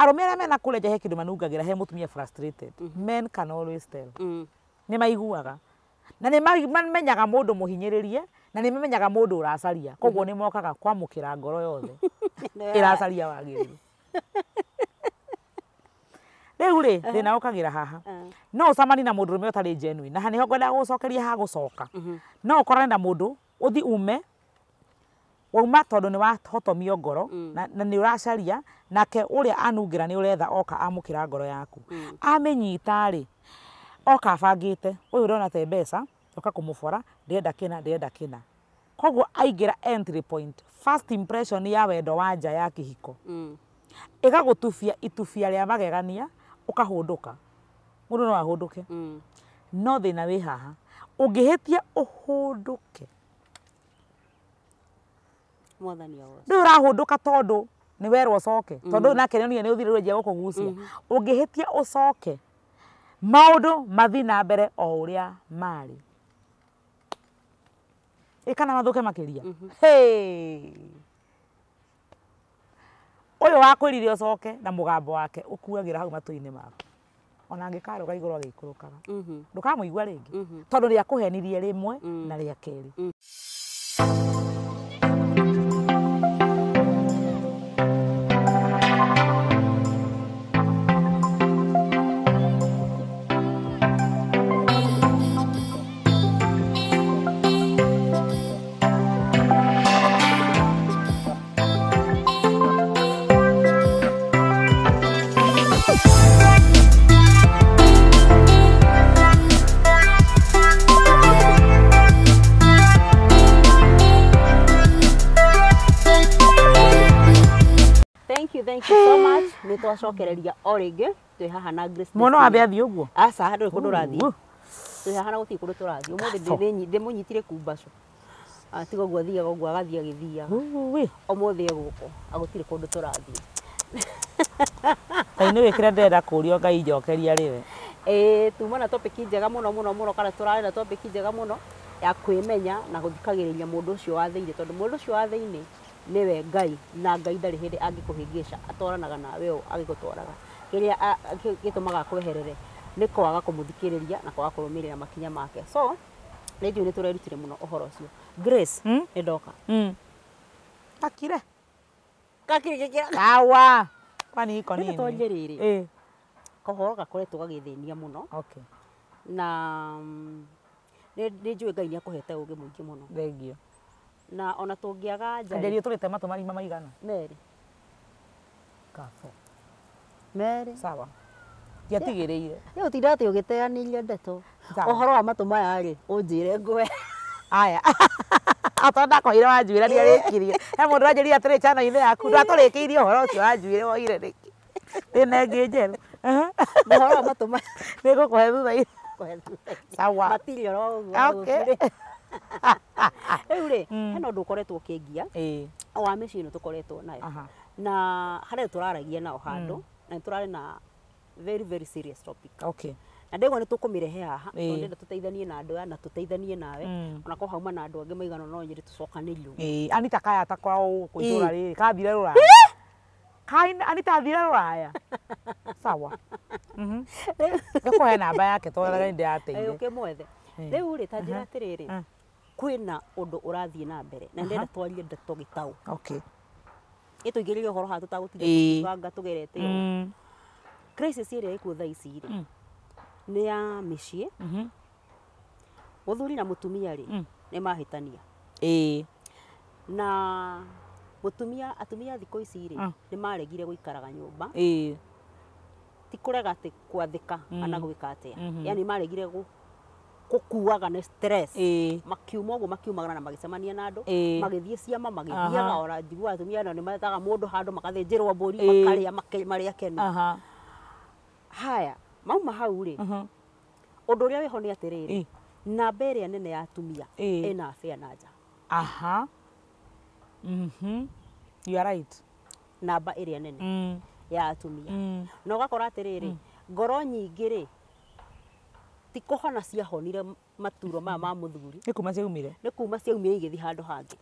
arome arä a mena kå renja he kä ndå ra he må frustrated mm -hmm. men can always tell mm. nä maiguaga na nä mamenyaga må ndå må hinyä rä rie na nä mamenyaga må ndå å racaria koguo mhm. nä mokaga kwamå kä ra ngoro yothe ä racaria wagä rä ru na å kagä ra haha no å na må ndå rå me å tarä na nä ho gucokeria ha gucoka coka no å na må ndå å thi ume wauma tondu ni wahotomio ngoro mm. na, nä ni uracaria nake ra anungira ni uretha oka amukira ngoro yaku mm. amenyita ri oka å uyu rona te mbeca oka må bora kina kä kina koguo kä entry point first impression ya wendo wa nja ya kihiko mm. tubia itubia a magegania ukahunduka ndå no ahunduke mm. no thina wi haha ungihitia uhunduke ndä å rahå ndå ka tondå nä werwo å coke mm. tondå nake nä onire nä å thirä rwenjia gå kå gucia å mm-hmm. ngä hä tia å coke maå ndå mathi na mbere o å rä a marä ä kana mathå ke makä ria å mm-hmm. yå wakwä rire å coke na må gambo wake å kuagä ra hau matå-inä maku ona angä karå ga igå rå agä ikå rå kaga mm-hmm. ndå kamå igua rä ngä tondå rä akå henirie rä mwe mm. na rä akerä mm. twacokereria o rĩngĩ twĩ haha na Grace mwana wa athi ũguo aca ndũrĩ kũndũ ũrathiĩ twĩ haha na gũtirĩ kũndũ tũrathiĩ ũmũthĩ ndĩmũnyitire kumbacũ ah, tiga ũguo athiaga ũguo agathiĩ agĩthiaga ũmũthĩ egũkũ agũtirĩ ah, kũndũ tũrathiĩ kaĩ nĩ wĩkĩre ndĩrenda kũrio ngai njokeria rĩwe ĩĩ tuma na topic njega mũno mũno mũno kana tũrarĩ na topic njega mũno ya kwĩmenya na gũthikagĩrĩria mũndũ ũcio wa thĩinĩ tondũ mũndũ ũcio wa thĩinĩ nä we ngai na ngai ndarä hä ndä angä kå hä ngä ca atwaranaga nawe å agä gå twaraga kä rä a gä tå maga kweherere nä kwaga kå må thikä rä ria na kwaga kå rå mä rä makinya make so rä ni tå rerutire må no å horo å cio grace hmm? nä ndoka gakire hmm. gakire gä kä rawa kwanihiko nä twanjä rä rä kahoro gakoretwo gagä thä nia må no na nä njå ä ngai nä akå hete å muno må ingä må no na ona tungiaga njari njari uturite matu marima maigana meri kafo meri sawa ndiatigiriire riu tinda ati ugiteanirie ndeto uhoro wa matu maya ri unjire ngwe aya ato ndakwire wanjuira ndiarikirie he mundu ranjurire atiri chana-ini yaku ndaturikiirie uhoro ucio wanjuire woire riki ndina ingi njeru uhoro wa matu maya nigukuhe thutha-ini sawa matirio roguo okay. rä u rä mm. hena å ndå å koretwo å kä ngia wa mä ciä ä no nayo na harä tå nao handå mm. na nä tå na very very serious topic okay na ndegwa ni tå kå rehe haha tondä tå na andå aya na tå teithanie nawe mm. ona korwo hauma na andå angä maigana no nyä rä tå cokanä rio anita kaya takwao kå itå ra rä kambire rå raya anita athire rå raya sawa mhm. ngakå he namba yake twaraga nä ndä yateire å kä mwethe rä u rä ta njä ra atä rä rä kwina undu urathii na mbere na ndenda twarie ndeto gitau okay igirire uhoro ha tutagutithanga tugerete mm. crisis iria ikuo thaa ici rĩ mm. nĩ ya mĩciĩ uthuri mm-hmm. na ri ni mahitania mahĩtania na mutumia atumia thikũ ici rĩ ah. nĩ maregire guikaraga nyumba ti kũrega atĩ kwathĩka kana mm. gwĩka atĩa mm-hmm. yani maregire kukuaga nä stress makiuma å guo makiumagana na magicemania na andå magä thiä ciama magä thiaga ora njigua atumia na ni metaga må ndå handå makathä njä rwo mbå ri a marä haya mauma hau rä å ndå å rä a wä ho atä rä namba ä rä a nene ya atumia ina afia na nja aha mhm you are right namba ä rä a nene mm. ya atumia mm. na å gakora atä rä mm. rä ngoro nyingä rä ti kuhona ciahonire maturo maya ma muthuri ni kuma ciaumire ni kuma ciaumire igithi handu hangi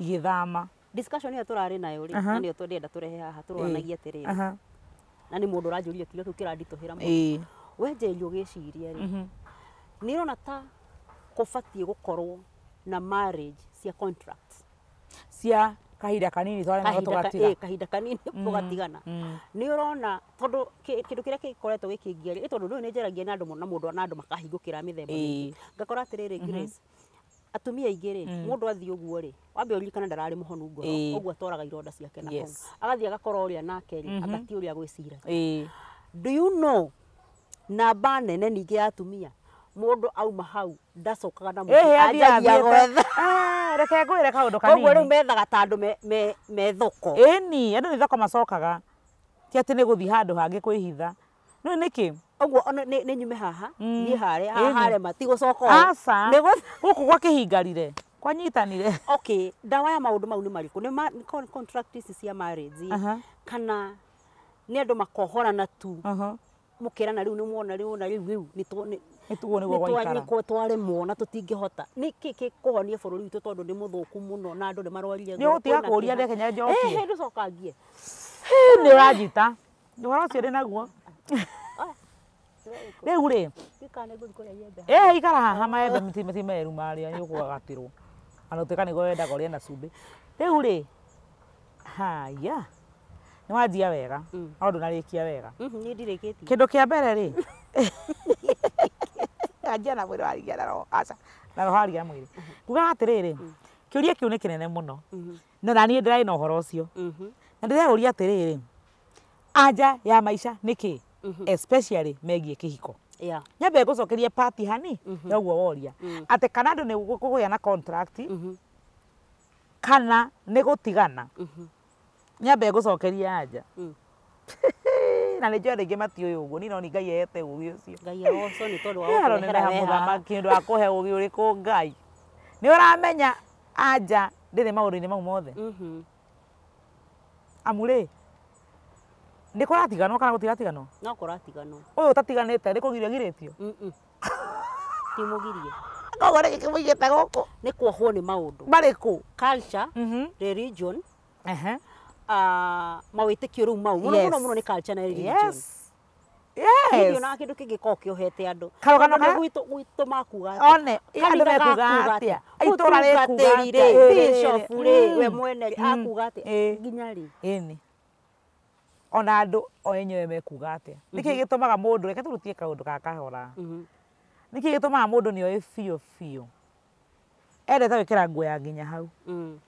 igithama discussion ya turari nayo ri na otu twendienda turehe haha turwanagia atiri na ni mundu uranjuria kiugo kiu kirandituhira mu we njeri ugiciria ri mhm. ni rona ta kubatie gukorwo na marriage cia contracts cia kahinda kanini eh, kahinda kanini mm, ugatigana mm. nĩ ũrona tondũ kĩndũ kĩrĩa gĩkoretwo gĩkĩngia rĩ tondũ ũyũ nĩ njaragia na andũ mũno mũndũ na andũ makahingũkĩra mĩthemba eh. ngakora atĩrĩrĩ mm-hmm. Grace atumia aingĩ rĩ mm. mũndũ athiĩ ũguo rĩ wambe ũririkane ndararĩ mũhonu ngoro eh. ũguo atoraga ironda ciake na kũu agathiĩ agakora ũrĩa nake rĩ mm-hmm. atati ũrĩa gwĩciragia do you know namba nene ningĩ ya atumia mundu auma hau ndacokaga na ah, reke ngwä re kaå kanini rä u methaga ta andå thoko eni andå nä thoko macokaga ti atä nä gå thiä handå hangä kwä hitha nä nä kä nyume haha mm. ni nyume haha hare mati hahare asa ni guku kå gwakä hingarire kwanyitanire okay ndawa ya maundu mau ni mariku ni contract ici cia marriage kana ni andu na tu uh -huh. mukirana riu ni mwona riu na riu riu nituo niwo waikara nituo tware muona tutingihota niki kikuhonie bururi witu tondu ni muthuku muno na andu ni marwarire ni utia kuria de kenya njoki eh hey, nducokangie ni urajita ni wara ucio naguo riu ri eh ikara haha maembe miti meru maria ni ugwagatirwo ana utuika niguo wendaga urie na cumbi riu ri haya nä wanjia wega no mm. ndå narikia wega kä ndå kä a mbere rä anjia na mwä rä warigia na roharia mwä rä ngugaga atä rä rä kä å ria kä u nä kä nene må no no naniä ndä rarä na å horo å cio na ndä rerå ria atä rä rä anja ya maica nä kä mm-hmm. especially megiä kä hiko nyambe ngå cokerie pati hani ya mm-hmm. guo woria mm. atä kana andå nä gå gä na contract mm-hmm. kana nä gå tigana nyambe ngå cokerie anja mm. na nä njå rä mati å yå å guo nä ngai ehete å gä å cio aroneneha må thamaki ndå wa kå he å gä å rä kå ngai nä å ramenya anja ndä rä maå ndå-inä mau mothe mm-hmm. amu rä nä kå ratiganwo kana gå tiratiganwo no ratiganwo å yå å tatiganä te rä kå girio girä tio ti må girie koguo rä gä kä må igä te gå kå nä kuohwo nä maå ndå marä kå mawitikio riu mau muno muno muno ni culture na religion yes Yes. na kindu kingi ko ki uhete andu karogano ka gwitu gwitu makuga one andu me kuga atia itura re kuga atia bishop ri we mwene akuga atia nginya ri ini ona andu oenyewe me kuga atia niki gitumaga mundu reke turutie kaundu gakahora niki gitumaga mundu ni oe fio fio ere tawe kera nguo ya nginya hau mm.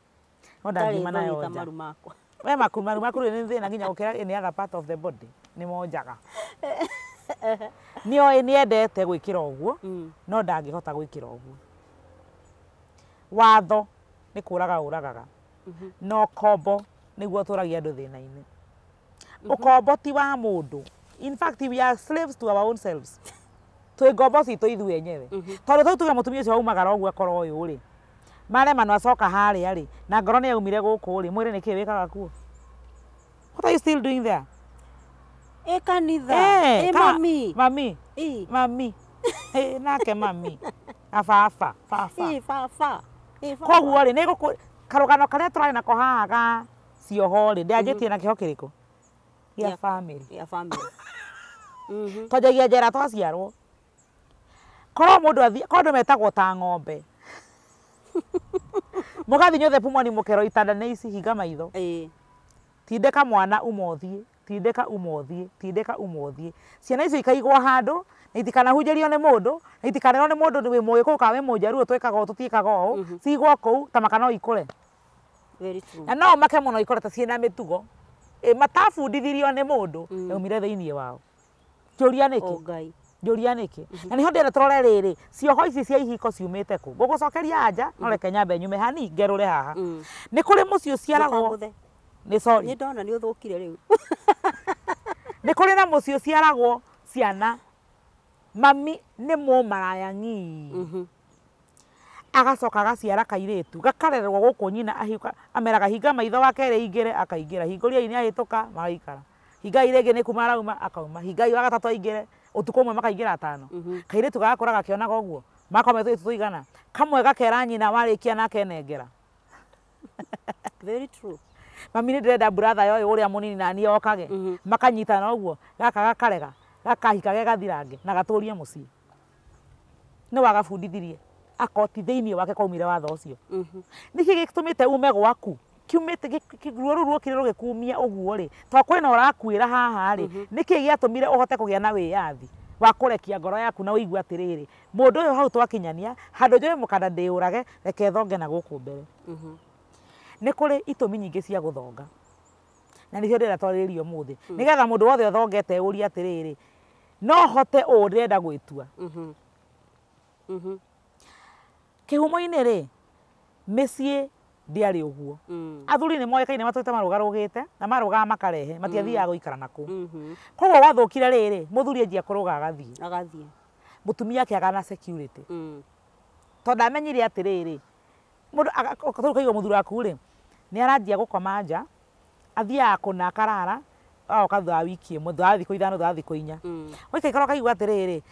onda ngima nayo ta maru makwa we maku maru maku ni nthi na ginya gukira any other part of the body ni monjaga ni oi mm. ni edete gwikira oguo no ndangihota gwikira oguo watho ni kuraga uragaga no kobo ni guo turagi andu thina ini ukobo ti wa mundu in fact we are slaves to our own selves twi ngobo citu ithu enyewe tondu tu tuga mutumia cio aumagara oguo akoro uyu ri marema manu acoka harä a na ngoro nä yaumire gå kå rä ni rä nä kaga kuo what are you still doing there ä kanitha e mami mami e mami e nake mami afa afa fa fa e fa fa gå karugano karä a tå rarä nako haha ga cioho rä ndä anjä tie mm-hmm. na kä ho kä rä kå gä bamä rä mm-hmm. twanjagia njera twaciarwo korwo må ndå korwo ndå metagwo ta ng'ombe mugathi nyothe pumwa ni mukero ne ici higa maitho e. tindeka mwana umothie tindeka umothie tindeka umothie ciana icio ikaigwa handu na itikanahujerio ni mundu na itikanerwo ni mundu wi mwiku kana wi munjaruo twikaga å tå tiĩkaga å mm -hmm. cigwo kå u ta makana ikå na no make no ikorete ciä na mä tugo matabundithirio nä må ndå mm. yaumire inä wao kä ria nä njuria niki na niho ndire turore riri cioho ici cia ihiko ciumite ku ngugucokeria anja mm. noreke nyambe nyume hani ngerure haha mm. ni kuri muci uciaragwo ni sorry ni ndona ni uthukire riu ni kuri na muci uciaragwo ciana mami nä må maraya ng'i mm -hmm. agacoka agaciara kairĩtu gakarererwo gå nyina ahiuka ameraga hinga maitho wakerĩ ingĩre akaingĩra hingå ria ini ahĩtũka magaikara hinga irĩngĩ nä kuma arauma akauma hinga iyo agatatũ aingĩre utuko mwe makaingira tano mm-hmm. kairitu gakora gakionaga uguo makome tuigana kamwe gakera nyina kia na kenengera very true mami nä ndä renda buratha yoyå å rä a må nini nani okage mm-hmm. makanyitana å guo gaka gakarega gakahikage gathirange na gatå rie må ciä nä wagabundithirie akoti thä iniä wake kaumire watho å cio mm-hmm. nä kä gä tå mä te ume gwaku kiumite ruo rä u uguo ri to kwä mhm. na å haha ri niki giatumire uhote kugia na wä yathi wa kå ngoro yaku na å atiriri mundu rä hau twakinyania handu njoä mukanda kanda ndä reke thonge na guku mbere mhm. ni kuri itumi nyingi cia guthonga na nä cio ndä ratwarä rio må mm. thä wothe uthongete uri atiriri no hote å gwitua gwä tua kä humo-inä rä ndiarä uguo mm. athuri ni moyekaine matå te marå na marå makarehe matiathia mm. guikara naku na mm-hmm. kå riri muthuri kire kuruga rä må mutumia enjia agana security ga agathiä agathiä må tumia akä aga na tondå amenyire atä rä rä tå kaigua waku rä nä aranjia gukoma nja athiaga kå na akarara agoka thutha wa wiki ä mwe thutha wa thikå ithano thutha wa thikå inya mm. waikaikara å kaigua atä rä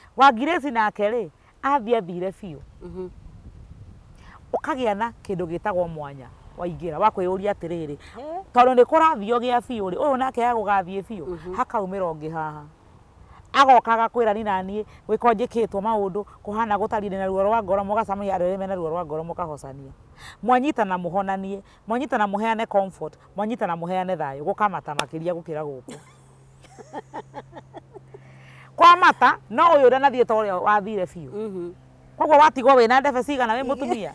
rä nake ri athiä athire biå mm-hmm ukagia na kindu gitagwo mwanya waingira ra wakwä å ria atä rä rä tondå nä kå nake agugathie fiu biå mhm. hakaumä ra haha agokaga kwira ni nani gwä ko maundu kuhana gutarire na ruo rwa ngoro mågacamania andå arä mena ruo rwa ngoro må kahocania mwanyitana må honanie mwanyitana må heane mwanyitana må heane thayå gå kamata makä ria gå kwa mata no å yå ndanathiä ta å rä a wathire biå mhm koguo watigwo wä na ndebe cigana wä må tumia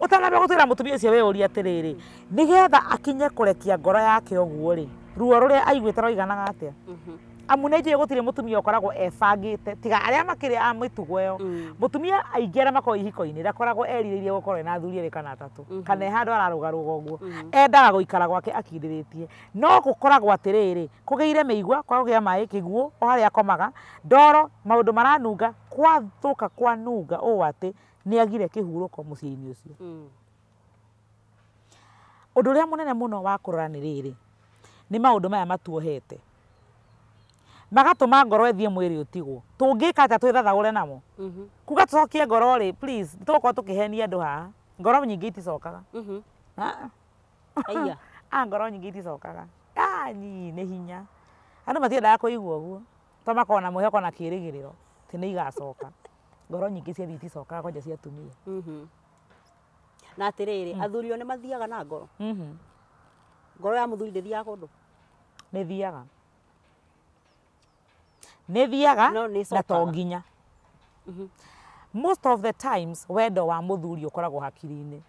å tanambia gå twä ra må tumia å cio wä å ria atä rä rä nä getha akinye kå rekia ngoro yake å guo rä ruo rå rä a aiguä te roiganaga atä a mhm amu na ithä gå tirä må tumia å koragwo ebangä te tiga arä a makä rä a mä tugo ä yo må mm. tumia aingä arä a makorwo ihiko-inä ndakoragwo erirä irie gå korwo na thuri erä kana atatå mm-hmm. kana handå ararå garå rå ga å guo mm-hmm. endaga gå ikara gwake akindä rä tie no gå koragwo atä rä rä kå gä ire mä igua kwagå gä a maä kä guo o harä a akomaga ndoro maå ndå maranunga kwathå ka kwa nunga å atä nä agire kä hurå ko må ciä-inä å cio å mm. ndå å rä a må nene må no wa kå rora rä rä nä maå ndå maya matuohete magatuma ngoro ithie mwiri utigwo tungika atia twithathagure namo mm -hmm. kuga tucokie ngoro ri please tukorwo tukihenia andu haha ngoro nyingi iticokaga mm a ah, ngoro nyingi iticokaga a ah, nyii nä hinya andå matiendaga kå igua å guo to makorwo na mwä hoko na kä rä gä rä ro tä nä igacoka ngoro nyingä ciathi iticokaga kwanja cia atumia mhm. na atä rä rä athuri o nä mathiaga na ngoro mhm. ngoro ya må thuri ndä thiaga kå ndå nä thiaga nä thiaga na to nginya mhm. most of the times wendo wa må thuri å koragwo hakiri-inä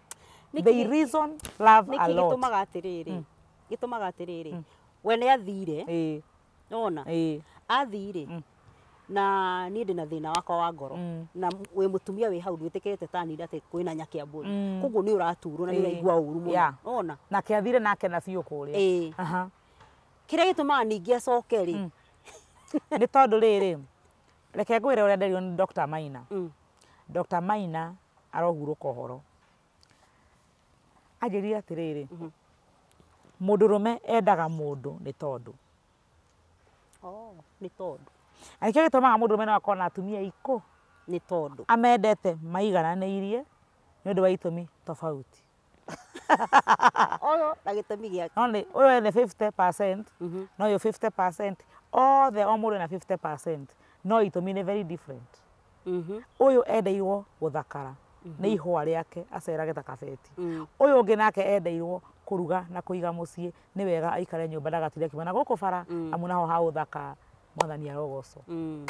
they reason love a lot gätåmaga atärärä mm. gätåmaga atärärä mm. we nä athire ona athire mm. na niä ndä na thä na wakwa wa ngoro na wä må tumia wä hau ndwä tä kä rä te tanire atä kwä na nyakä a mbå ri koguo nä å raturwo na nä å raigua å ru må ona nake athire nake na biå kå rä a kä rä a gä tå maga ningä acoke rä nä tondå rä rä reke ngwä re å rä a nderirwo nä maina mm. maina arohurå ka å horo anjä rire atä rä rä må mhm. ndå rå me endaga må ndå nä tondå nä tondå angä kä o gä tå maga må ndå rå me no akorwo na atumia ikå nä tondå amendete maigananä irie nä å ndå wa itå mi tobauti å yå nä å yå ene mhm. no yå 50 all the o må rä na 50 no itå nä very different å mm-hmm. yå endeirwo gå thakara mm-hmm. nä ihwa rĩake acerage ta kabeti å yå å ngä nake endeirwo kå ruga na kå iga må ciä nä wega aikare nyå mba ndagatire kiuma na gå kå bara mm. amu naho ha å thaka mwathani arogoco å mm.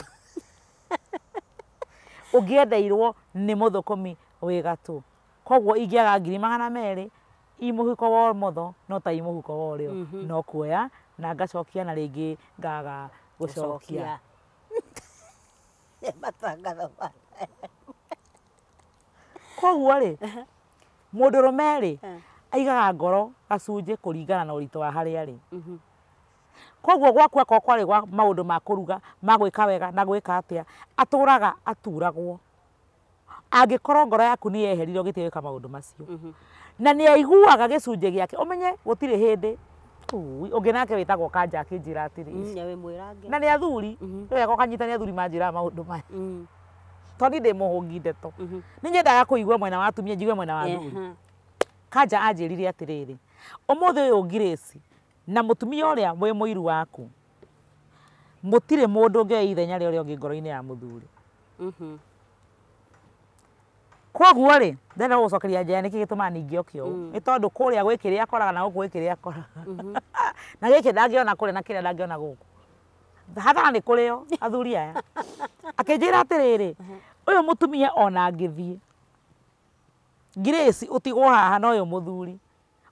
ngä endeirwo nä må thå kå mi wä gatå koguo ingä aga ngiri magana merä huko wa motho no ta imå huko wa å rä o mm-hmm. no kuoya na ngacokia na rĩngĩ ngaga gũcokia matangatho koguo rĩ mũndũ rũme rĩ aigaga ngoro gacunjĩ kũringana na ũritũ wa harĩa arĩ mhm. koguo gwaku akorwo kwarĩ gwa maũndũ ma kũruga ma gwĩka wega na gwĩka atĩa atũraga aturagwo angĩkorwo ngoro yaku nĩ yeherire ũgĩtiĩ gwĩka maũndũ macio mhm. na nĩ aiguaga gĩcunjĩ gĩake ũmenye gũtirĩ hĩndĩ ungi nake witagwo kanja akinjira atiri mm, na ni athuri mm-hmm. wega ukanyita ni athuri manjira maundu maya mm-hmm. tondå ndä må hå ngi ndeto mm-hmm. nä nyendaga kå igua mwena wa atumia njigue mwena wa athuri kanja anjä rire atä rä rä å må thä å yå ngirä na må tumia å rä a wä må iru waku må tirä må ndå å ngä oya ithenya rä a å rä å ngä ngoro-inä ya må thuri koguo rä ndenda gå cokeria njaya nä kä gä tå maga ningä okä å mm. nä tondå kå rä a gwä kä rä na gå kå gwä kä rä akoraga na gä kä ndangä ona kå rä na kä rä a ndangä ona gå kå hathara nä kå rä o athuri aya akä njä ra atä rä rä å yå må mhm. tumia ona ngä thiä grace å tigwo haha na å yå må thuri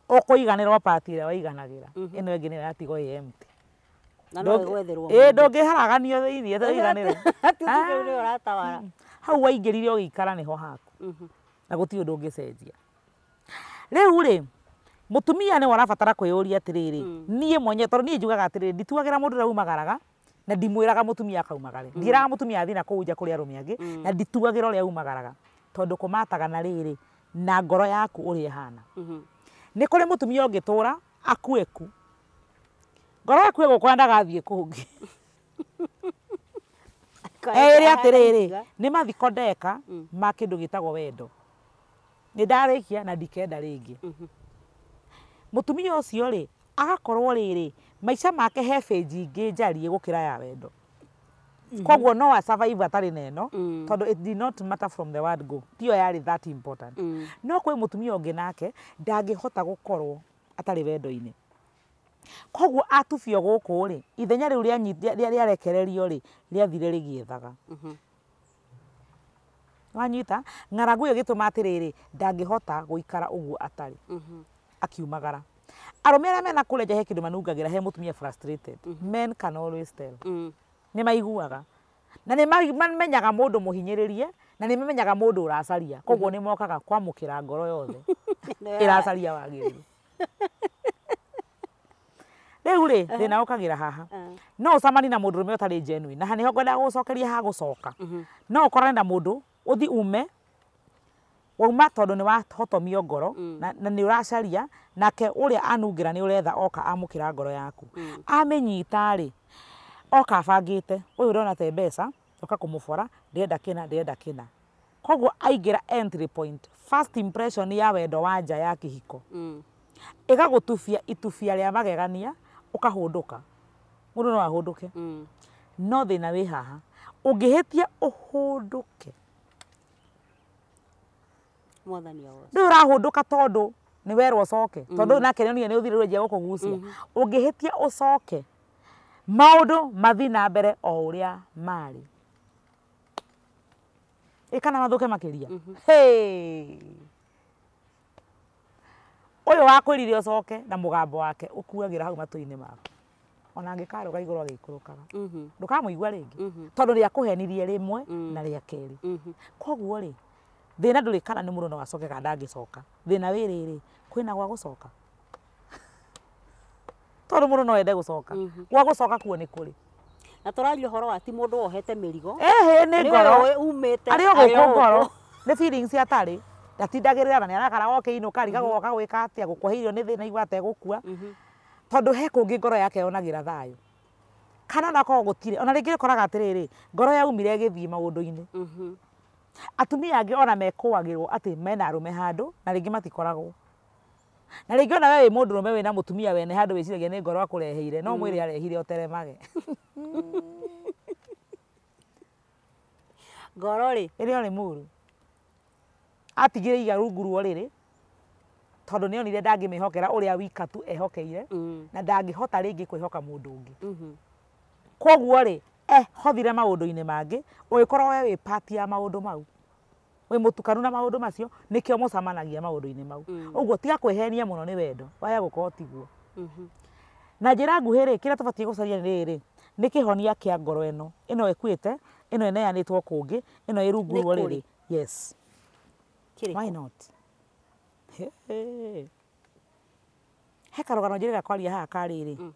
å kå iganä rwo pati ä rä a waiganagä ra ä mhm. no ä ngä nä ratigwo ä ä ndå ngä haraganio thä iniä iganä hau waingä rire å gä ikara nä ho haku Mm-hmm. na gå tiå ndå å ngä cenjia rä u rä tumia nä warabatara kwĩyũria atĩrĩrĩ mm. niĩ mwenye tondũ niĩ njugaga ndituagä ra må ũrĩa umagaraga na ndimwĩraga mũtumia akaumagare mm. ndiĩraga mũtumia athiĩ na kå rä arå arũme angä mm. na ndituagĩra ũrĩa umagaraga kå mataga na rä na ngoro yaku rä må mm-hmm. tumia å ngä tå ra akueku ngoro yaku ndagathiä kå ngä erä atä nä mathiko ndeka mm. ma kindu ndå gä tagwo wendo nä ndarä kia na ndikenda rä ngä må mhm. tumia å cio rä agakorwo rä rä maica make he feji ingä njariä gå kä ra ya wendo mhm. koguo no a survive na ä mm. tondå it did not matter from the word go tio yarä that important mm. no kwä må tumia å ngä nake ndangä hota gå korwo atarä wendo-inä koguo atubio guku ri ithenya riu riarekererio ri riathire rigiethaga mm-hmm. wanyita ng'aragu iyo gituma atiriri ndangihota guikara uguo atari mm-hmm. akiumagara arume aria mena kurenja he kindu manungagira he mutumia frustrated mm-hmm. men can always tell mm. ni maiguaga na nä mamenyaga må ndå må hinyä rä rie na nä mamenyaga må ndå å racaria koguo nä mokaga kwamå kä ra ngoro yothe ä racaria riu ri thina ukagira haha no samani na mundu rume utari genuine na niho ngwendaga gucokeria ha gucoka mm-hmm. no ukorane na mundu uthi ume wauma tondu ni wahotomio ngoro mm. na ni uracaria nake uria anungira ni uretha oka amukira ngoro yaku mm. amenyita ri oka abangite uyu urona te mbeca uka kumubora ndirenda kina ndirenda kina koguo aingira entry point first impression ya wendo wa nja ya kihiko mm. igagutubia itubia ria magegania ukahunduka mundu no ahunduke mm. no thina wi haha ungihitia uhunduke ndu urahunduka tondu ni werwo ucoke mm. tondu nake nionia ni uthire njia gukugucia ungihitia mm-hmm. ucoke maundu mathi na mbere o uria mari ikana mathuke makiria mm -hmm. hey uyu wakwirire ucoke na mugambo wake ukuagira hau matu-ini maku ona angikara ukaigurwo agikurukaga ndukamuigua ringi tondu riakuhenirie rimwe na ria keri koguo ri thina nduri kana ni muruno gacoke kana ndangicoka thina wiri ri kwina gwa gucoka tondu mundu no ende gucoka gwa gucoka kuo ni kuri na turaria horo wa ti mundu wohete mirigo ehe ni ngoro umite ari uguku ngoro ni feelings atari ndatindagä na nä oke ino kariga goka gwä ka atä a gå kwahä irio nä thä na igua ategå mhm. he kå ngä ngoro yake onagira thayo kana mhm. na ko gutire ona ringi koraga atiriri ngoro ya umire gä maundu maå ndå-inä atumia angä ona mekåagä rwo atä mena arå me handå na ringi matikoragwo na ringi ona we wä må ndå rå me wä na må tumia wene handå wä ni ngoro akå no mwiri mhm. arehire återemage ngoro rä ä rä a å atigire iga rungurwo riri tondu ni onire ndangimihokera uria wika tu ehokeire mm. na ndangihota ringi kwihoka mundu ungi mm-hmm. koguo ri ehothire eh, maundu ini mangi uikorwo we wi part ya maundu mau wi mutukanu na maundu macio nikio mucamanagia maundu ini mau uguo mm. tiga kwihenia muno ni wendo waya gukorwo tiguo mm-hmm. na njira nguhi ri kiria tubatie gucaria riri ni kihonia kia ngoro ino ino ekuite ino ineanitwo kungi ino irungurwo riri yes Kiriko. Why not? He he. He karogano njiri gakwaria haha kariri. Mm.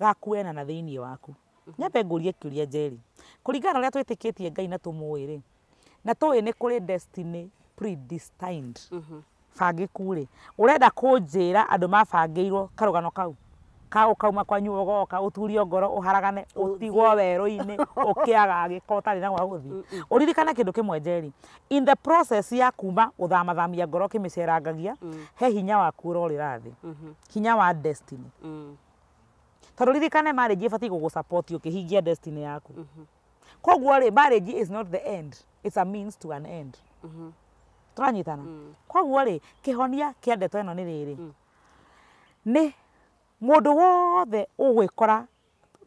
Gakuena na thiini waku. Mm -hmm. Nyambe ngurie kiuria njeri. Kuringana uria twitikitie Ngai na tumuwiri. Na tuwi ni kuri destiny predestined. Mm -hmm. Fangikuri. Urenda kunjira andu mabangiirwo karogano kau ka ukauma kwanyu ugoka uturio ngoro uharagane utigwo weru-ini ukiaga giko utari na gwa guthii uririkane mm, mm. kindu kimwe njeri in the process ya kuma uthamathamia ngoro ukimicerangagia mm. he hinya waku urorira thi mm-hmm. hinya wa destiny tondu ririkane marriage ibatiĩ gũgũsapoti ũkĩhingia destiny yaku mm-hmm. koguo rĩ marriage is not the end it's a means to an end mm-hmm. tũranyitana koguo rĩ kĩhonia kĩa ndeto ĩno nĩ rĩrĩ nĩ mundu wothe ugwikora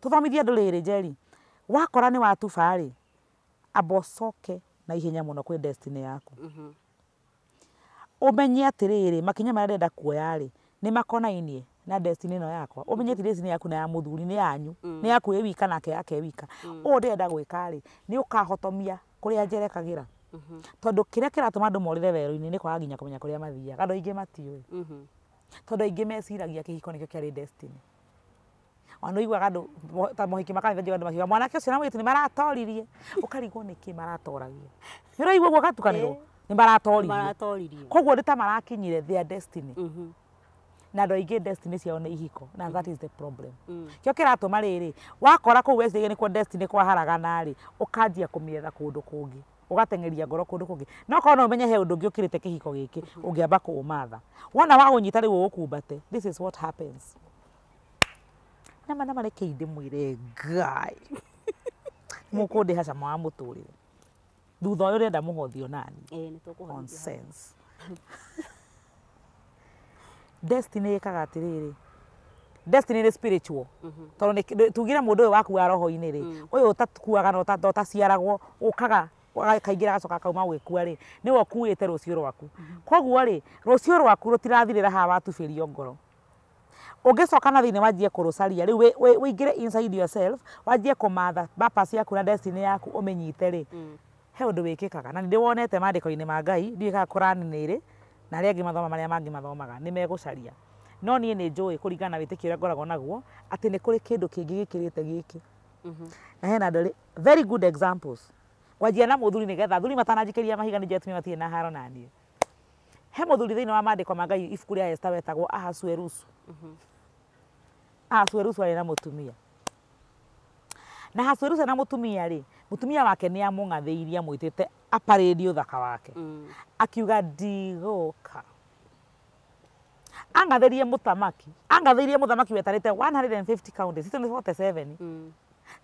tuthomithie nduriri njeri wakora ni watuba ri amba ucoke na ihenya muno kwi destiny yaku mm -hmm. umenye atiriri makinya maria ndenda kuoya ri ni makonainie na destiny no yakwa umenye ti destiny yaku na ya muthuri ni yanyu mm. ni yaku wi wika nake yake wika uu mm. ndirenda gwika ri ni ukahotomia kuria njerekagira mm-hmm. tondu kiria kiratuma andu morire weru-ini ni kwaga nginya kumenya kuria mathiaga andu aingi matiui mm-hmm tondå aingä meciragia kä hiko nä kä kä arä destiny ona iguaga andå ta må hiki makanitha andå makiuga mwanake å cio na mwä nä maratoririe å karigwo nä kä maratoragia nä å raigua guo gatukanä eh, nä maratoririe koguo nä ta marakinyire thea destiny mm-hmm. na andå aingä destiny ciao nä ihiko na that is the problem mm. kä o kä ratå ma rä rä wakora kå u nä kuo destiny kwaharagana rä å kanjia kå mä etha kå ndå kå ngä ugateng'eria ngoro kundu kungi no korwo no menye he undu ngi ukirite kihiko giki ungiamba kuumatha wona wa unyita riu ukumbate this is what happens nama nama reke ndimwire ngai mukundiha cama wa muturire thutha uyu urenda muhothio nani eh ni sense destiny ikaga atiriri destiny ni spiritual mm-hmm. tondå tugire må ndå å wa wakuaga roho ini ri uyu mm. yå å takuaga na å taciaragwo å kaingira gacoka kauma gwikua ri ni we ukuite rucio rwaku mhm. koguo ri rucio rwaku rutirathirira ha watubirio ngoro ungicoka na thiini wanjie kurucaria riu wingire inside yourself wanjie kumatha purpose yaku na destiny yaku umenyite ri mm. he undu wikikaga na ndiwonete mandiko-ini ma ngai ndiwikaga kuranini na arĩa angĩ mathoma marĩa mangĩ mathomaga nĩ megũcaria no niĩ nĩ njũĩ kũringana na wĩtĩkio ũrĩa ngoragwo naguo atĩ nĩ kũrĩ kĩndũ kĩngĩ gĩkĩrĩte gĩkĩ mhm. na hena andũ very good examples wanjia na muthuri nigetha athuri matanajikiria mahiga ni jetumia matirĩ na haro na niĩ he muthuri thĩinĩ wa mandĩko ma ngai ibuku rĩa esta wetagwo ahasuerusu mm-hmm. ahasuerusu arĩ na mũtumia na hasuerusu na mutumia rĩ mũtumia wake nĩ amũng'athĩirie amwĩtĩte aparĩri ũthaka wake mm. akiuga ndigũka ang'athĩrie mũthamaki ang'athĩirie mũthamaki wetarĩte 150 counties icio nĩ 47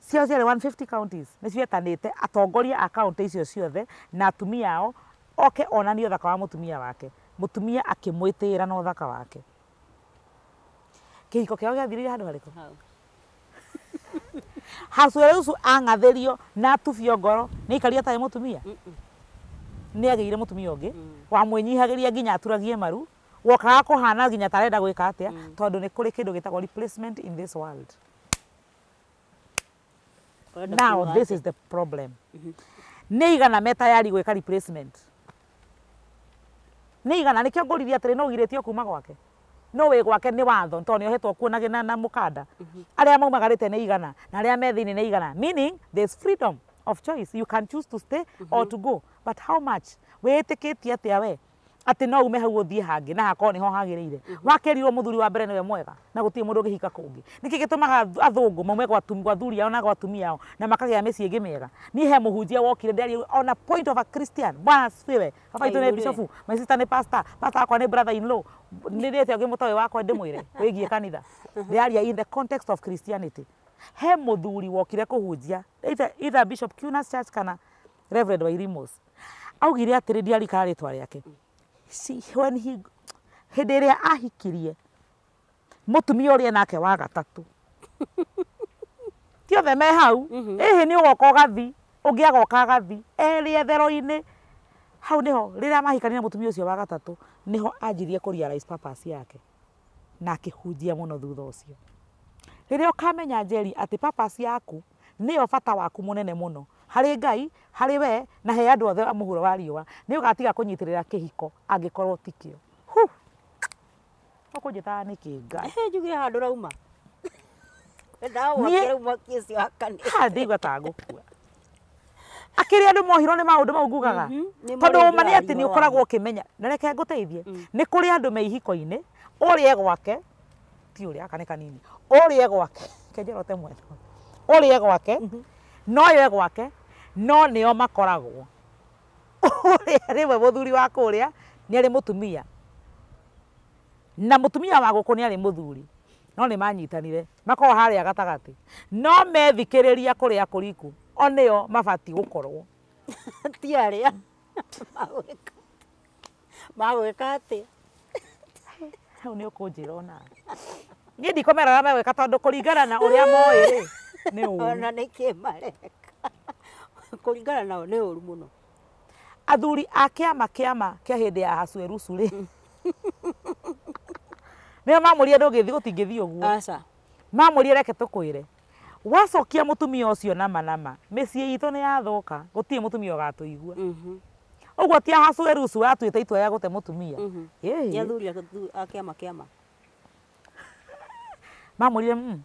ciao ciarĩ 150 counties nĩcio etanĩte atongoria a kaunti icio ciothe na atumia ao oke onanie ũthaka wa mũtumia wake mũtumia akĩmwĩtĩĩra na ũthaka wake kĩhiko kĩao gĩathirire handũ harĩkũ hacuereucu ang'athĩrio na tubio ngoro nĩ aikaria atarĩ mũtumia nĩ agĩire mũtumia ũngĩ mm. wamwĩnyihagĩria nginya aturagie maru wokaga kũhana nginya tarenda gwĩka atĩa mm. tondũ nĩ kũrĩ kĩndũ gĩtagwo replacement in this world now this is the problem mm -hmm. nä igana metayari gwä ka replacement nä igana nä kä ngåririe atä rä no girä tio kuma gwake no wä gwake nä watho tondå nä ohetwo kuonage na, na må kanda mm-hmm. arä a maumagarä te nä igana na arä a me thä inä nä igana meaning there's freedom of choice you can choose to stay mm -hmm. or mm-hmm. to go but how much wä tä kä tie atä awe ati no ume hau å hangi na hakorwo ni ho hagä rä ire mhm. wakerirwo må wa mbere nä we mwega na gutie mundu ugihika kungi niki gitumaga athungu kå ngä nä kä gä maume gwathuri ao na gwatumia ao na makagä a mä ciä ngä mä ega niä he må wokire ndari on a point of a christian bwana siwe baba ito ne bishofu my sister ne pastor pastor akwa ne brother in law nä rä te å wakwa ndä mwä re kanitha uh-huh. ndari in the context of christianity he muthuri wokire kå either either bishop kunas church kana reverend wairimos augire atä rä ndiarikarä riake rä ake when he ä rä a ahikirie må tumia å rä a nake wa gatatå tiothe me hau ähä mhm. nä å goka å gathi å ngä agoka agathi erä ethero-inä hau nä ho rä rä a mahikanire må tumia å cio wa gatatå nä ho anjirie kå ria yake na akä hunjia må no thutha å cio rä rä a å kamenya njeri atä yaku nä yo bata waku må nene må no harä ngai harä we na he andå othe må hå wa riå a nä å gatiga kå nyitä rä ra kä hiko angä korwo ti kä o å kå njä taga nä kä ngai handå rauma ta ngå kua akä rä andå mohirwo nä maå ndå mau ngugaga mhm, tondå ma nä atä nä å koragwo å kä menya na reke ngå teithie mm. nä kå rä andå me ihiko-inä å rä egwake ti å rä a nä kanini å rä egwake gwake kenjerote mwena å rä egwake mm -hmm no ywe gwake no o makoragwo uria we muthuri wa kuria ni ari mutumia na mutumia wa guku ni ari muthuri no ni manyitanire makorwo hari agatagati no methikiriria kuria kuriku o nio mabati gukorwo ti ari magwika atia hau nä å kå njä ra ona ni ndikomeraga megwä ka tondå kå ringana na å rä a moä nä nä kä mareka kå ringana nao nä å ru må no athuri a kä ama kä ama kä a hä ndä ya hacuerucu rä nä o mamå ria ndå gä thi gå tingä thiä å guo mamå rie reke tå kwä re wacokia må tumia å cio nama mä ciä itå nä yathoka gå tiä må tumia å gatå igua å guo ti watuä te itwa rä a gå te må tumia athuri akä ama kä ama mamwirire hmm,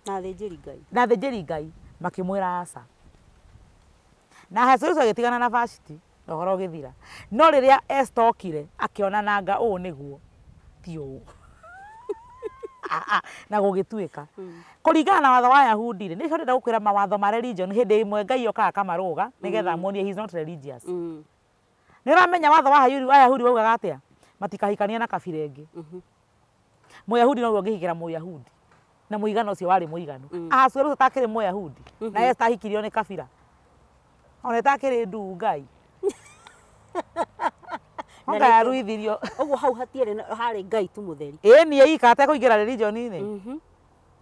na thĩnjĩri ngai makĩmwĩra aca na hesorico agĩtigana na vashiti na ũhoro ũgĩthira no rĩrĩa esta okire akĩonananga ũũ nĩguo ti ũũ ah, ah, na gũgĩtuĩka hmm. kũringana na watho wa yahudi rĩ nĩcio ndĩrenda gũkwĩra mawatho ma religion hĩndĩ ĩmwe ngai okaga kamarũga hmm. nĩgetha muonie he's not religious nĩ ũramenya watho wa ayahudi waugaga atĩa matikahikanie na kabira ĩngĩ mhm. mũyahudi noguo ũngĩhikĩra mũyahudi na muigano ucio wari muiganu mm. takire takiri muyahudi mm -hmm. na esta hikirio ni kafira ona takire takiri ndungai onga yaruithirio uguo hau hatiere hari gai tu mutheri ii nie ika atekuingira religion ine. mm -hmm.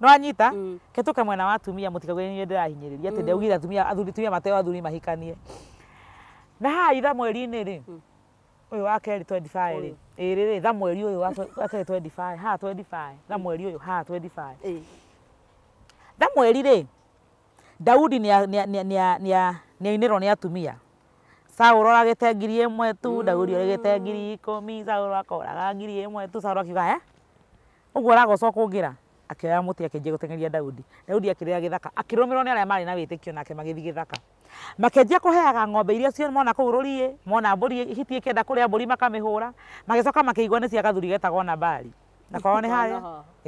no anyita mm. ketuke mwena wa atumia mutikagwenie ndirahinyiriria ati mm. ndaugire atumia athuri tumia mateo athuri mahikanie na haitha mweri-ini ri mm uyu wa keri 25 ri iri ri tha mweri uyu wa keri 25 ha 25 mm. tha mweri uyu ha 25 tha mweri ri Daudi ni ni ni ni ni ainä ni atumia Saũlũ oragĩte ngiri ĩmwe tu Daudi oragĩte ngiri ikũmi Saũlũ akoraga ngiri ĩmwe tu Saũlũ akiuga he ũguo ũragoca kũngĩra akĩoya mũtĩ akĩnjia guteng'eria Daudi Daudi akĩrĩra githaka akĩrũmĩrwo ni arĩa mari na wĩtĩkio nake magithi githaka makenjia kuheaga ng'ombe iria cio mona kå u rå riä mona mbå ri hitiä kenda kå rä a mbå ri makamä hå ra magä coka makä igua nä cia gathuri getagwo na mbari na korwo nä harä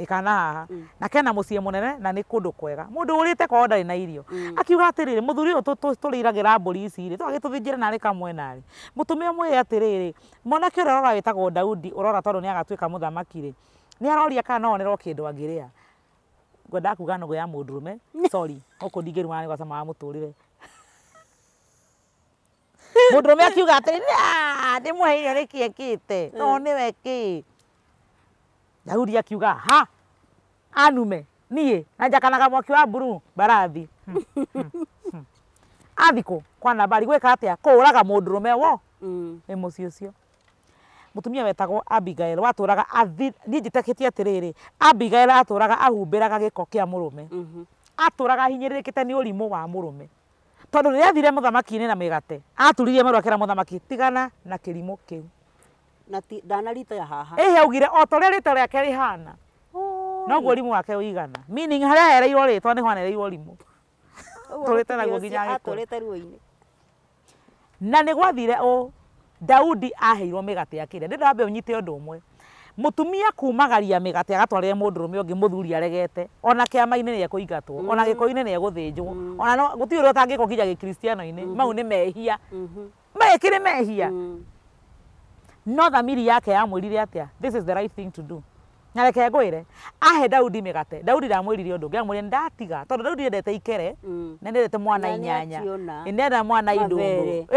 a haha mm. na kena må ciä må na nä kå kwega må ndå å rä te korwo ndarä na irio mm. akiuga atä rä rä må thuri å yå tå rä iragä ra mbå ri ici rä twagä tå thinjä re narä kamwenarä må tå mä a mwä mwanake å rä a daudi urora rora ni nä agatuä ka ni thamaki rä aroria kana no onerwo kä ndå angä rä a ngwendaga kuga nogå ya må ndå rå me å kå ndingä rumana nä gwacama wa må må ndå akiuga atä ndä må he irio te no ni weki daudi akiuga ha anume niä na njakanaga mwaki wa buru barathi hmm, hmm, hmm. athikå kwa nambari gwä ka atä a raga må ndå rå me wo ä mm. må ciå cio mutumia wetagwo Abigail waturaga athi nijiteketie atiriri Abigail aturaga ahumbiraga giko kia murume mm-hmm. aturaga hinyiririkite ni urimu wa murume tondu rä rä athire må thamaki-inä na mä gate aturirie maru akä muthamaki tigana na kä rimå kä u rita ya haha ä augire o ta å rä a rä to rä ake rä hana noguo rimå wake å meaning harä a hereirwo rä twa nä hanereirwo rimå tå rä te naguo nginya agä na nä gwathire å daudi aheirwo mä gate akä rä a ndä ndambe nyite å ndå å mwe mutumia kumagaria migate agatwarire mundurume ungi muthuri aregete ona kiama-ini ni ekuingatwo mm ona giko-ini ni eguthinjwo mm -hmm. ona guti uria utangiko kinya gikristiano-ini mm mau ni mehia mekire mehia no thamiri yake yamwirire atia this is the right thing to do na reke ngwire ahe daudi migate daudi ndamwirire undu ngi amwire ndatiga tondu daudi endete ikere mm. na ndendete mwana inyanya ndenda mwana indungu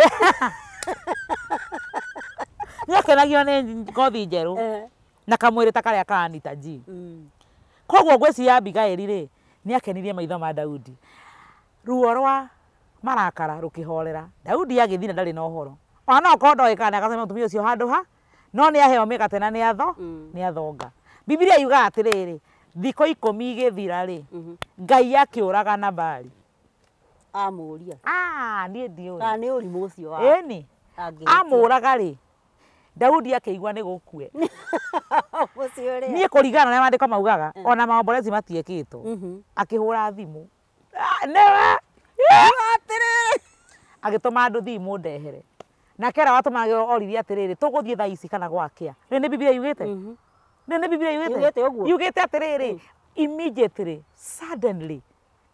nĩakenagio nĩ ngothi njerũ eh na kamwirite karia kaanita taji mm. koguo ngwiciria abigaili ri ni akenirie maitho ma daudi ruo rwa marakara rukihorera daudi agithire ndari na uhoro ona no korwo ndoä kana agasema må tumia å cio handå ha no nä aheo mä na nä atho mm. nä athonga bibilia yugaga atä thiko thikå ikå mi igä mhm. ngai akä å raga na mbari amå ah niä ndiå nä å rimå å cio ni amå raga Daudi akiigua nä gå kue Nie kurigana na mandä maugaga mm. ona maomborezi matiäkĩtwo akä hå ra thimå nä agä tå ma ndehere Na kera watå mage oririe atä rä rä thaa ici kana gwakia. Ni ni bibiria yugä te ni mm-hmm. nä bibiria yugä te yugä te atä mm. immediately suddenly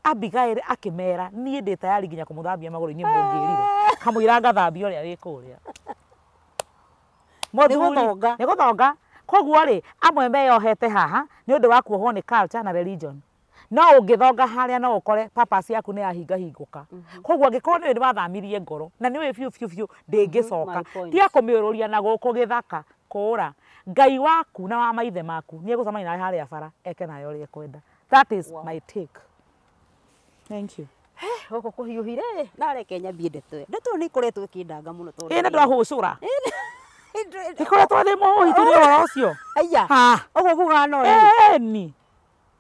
abigail akimera nie ndi tayari nginya kumuthambia må thambia mungirire. rå thambia må wikuria muthuri ni guthonga koguo ri amwe meyohete haha ni undu wa kuohwo ni culture na religion no ungithonga haria no ukore papas yaku ni yahinga hinguka mhm. koguo angikorwo ni wathamirie ngoro na ni wi biu biu biu ndingicoka mhm, tia kumiururia na guku githaka kura ngai waku na wa maithe maku ni egucemania nawe haria bara eke nayo uria ekwenda that is wow. my take thank you gå kå hiå hire nareke nyambie ndeto ä yo ndeto ä yo nä ra ikoretwo thi muhitu ni uhoro ucio aya uguo kuga no ni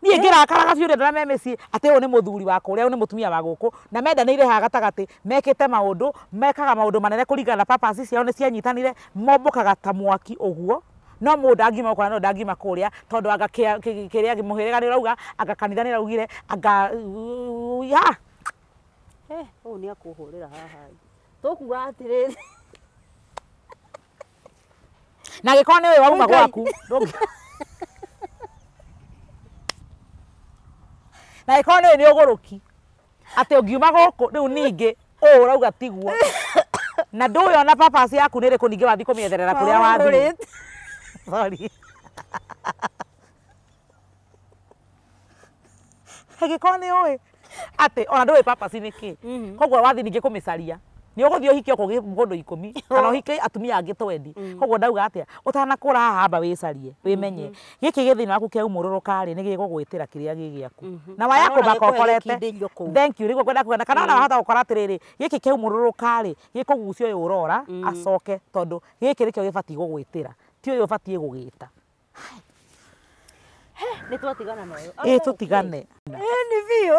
niä ngä rakaraga biå rä andå arä a me mä ciä atä å yå nä må thuri wakå å rä nä må tumia wa gå kå na mendanä ire haha gatagatä mekä te maå ndå mekaga maå ndå manene kå ringana ciao nä cianyitanire mombå kaga ta mwaki å guo no må ndangima kora no ndangima kå rä a tondå anga kä må hä rä ga nä rauga anga kanitha nä raugire anga å yå nä akå haha tå kuga na gä korwo nä wä wauma gwaku na gä korwo nä wä nä å gå rå ki atä å ngiuma gå kå rä u ningä å å rauga tiguo na ndå å ona papas yaku nä rä kå ningä wathiä kå mä etherera kå rä a wathi angä korwo nä å ä atä ona ndå wä papas nä kä koguo wathi ningä kå mä caria ni å gå thiä å hikie å kå må ndå ikå mi kana å hikie atumia angä twendi mm. koguo ndauga atä a å tanakå rahamba wä carie menye gä kä mm-hmm. gä thä na waku kä aumå rå rå karä nä gä ra kä rä a na waya kå mbaka å korete nä guo kwenda kuga kana na wahota gå kora atä rä rä gä kä kä aumå rå rå karä gä kå gucio å yå å rora acoke tondå gä kä rä kä ra ti å yå å batiä gå gä ta nä twatigana nayo ä tå tigane ni biå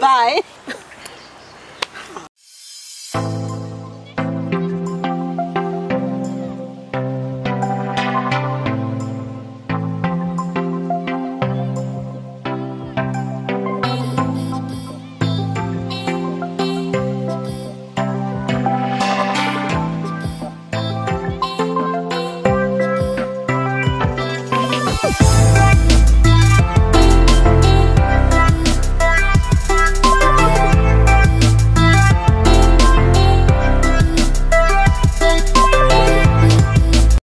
拜。